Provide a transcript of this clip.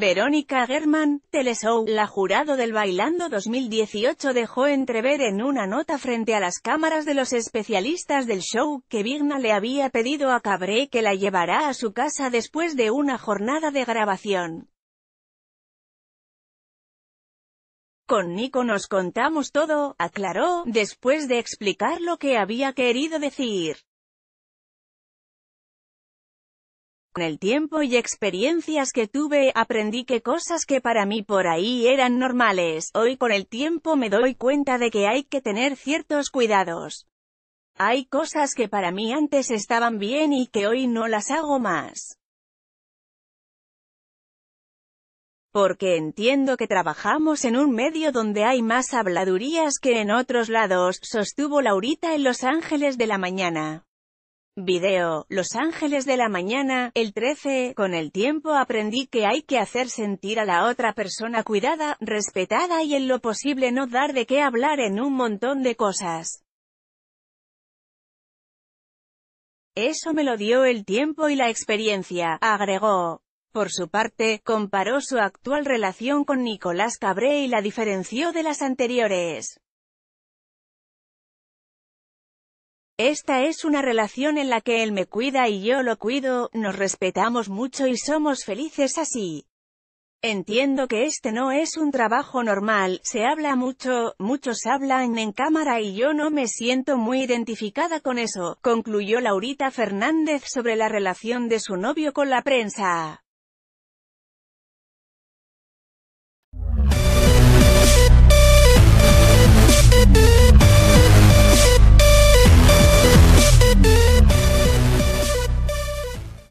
Verónica German, Teleshow, la jurado del Bailando 2018 dejó entrever en una nota frente a las cámaras de los especialistas del show, que Vigna le había pedido a Cabré que la llevará a su casa después de una jornada de grabación. Con Nico nos contamos todo, aclaró, después de explicar lo que había querido decir. Con el tiempo y experiencias que tuve, aprendí que cosas que para mí por ahí eran normales, hoy con el tiempo me doy cuenta de que hay que tener ciertos cuidados. Hay cosas que para mí antes estaban bien y que hoy no las hago más. Porque entiendo que trabajamos en un medio donde hay más habladurías que en otros lados, sostuvo Laurita en Los Ángeles de la Mañana. Video, Los Ángeles de la Mañana, el 13, con el tiempo aprendí que hay que hacer sentir a la otra persona cuidada, respetada y en lo posible no dar de qué hablar en un montón de cosas. Eso me lo dio el tiempo y la experiencia, agregó. Por su parte, comparó su actual relación con Nicolás Cabré y la diferenció de las anteriores. Esta es una relación en la que él me cuida y yo lo cuido, nos respetamos mucho y somos felices así. Entiendo que este no es un trabajo normal, se habla mucho, muchos hablan en cámara y yo no me siento muy identificada con eso, concluyó Laurita Fernández sobre la relación de su novio con la prensa.